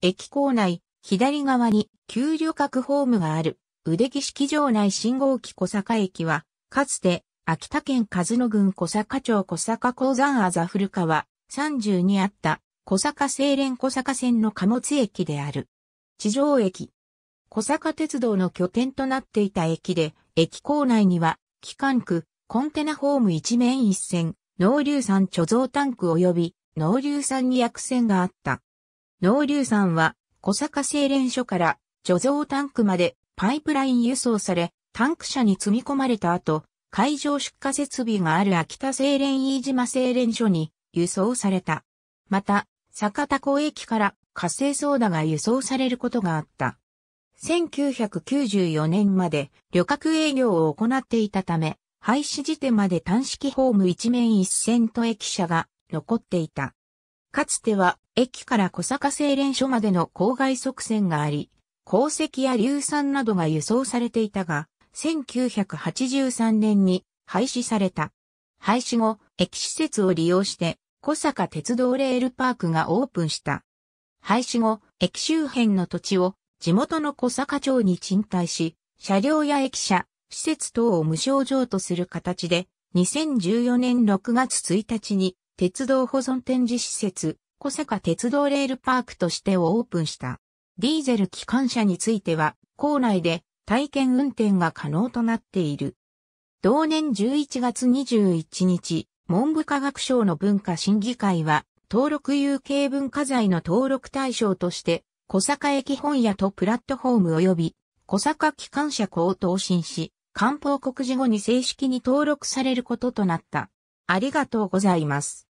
駅構内、左側に給旅客ホームがある、腕木式場内信号機小坂駅は、かつて、秋田県和野郡小坂町小坂鉱山あざ古川30にあった小坂清廉小坂線の貨物駅である。地上駅。小坂鉄道の拠点となっていた駅で、駅構内には、機関区、コンテナホーム一面一線、農流産貯蔵タンク及び農流産に薬船があった。農流山は、小坂製錬所から貯蔵タンクまでパイプライン輸送され、タンク車に積み込まれた後、海上出荷設備がある秋田製錬飯島製錬所に輸送された。また、坂田港駅から活性ソーダが輸送されることがあった。1994年まで旅客営業を行っていたため、廃止時点まで単式ホーム一面一線と駅舎が残っていた。かつては駅から小坂製錬所までの郊外側線があり、鉱石や硫酸などが輸送されていたが、1983年に廃止された。廃止後、駅施設を利用して、小坂鉄道レールパークがオープンした。廃止後、駅周辺の土地を地元の小坂町に賃貸し、車両や駅舎、施設等を無償譲渡する形で、2014年6月1日に鉄道保存展示施設、小坂鉄道レールパークとしてをオープンした。ディーゼル機関車については、校内で体験運転が可能となっている。同年11月21日、文部科学省の文化審議会は、登録有形文化財の登録対象として、小坂駅本屋とプラットフォーム及び、小坂機関車庫を答申し、官報告示後に正式に登録されることとなった。ありがとうございます。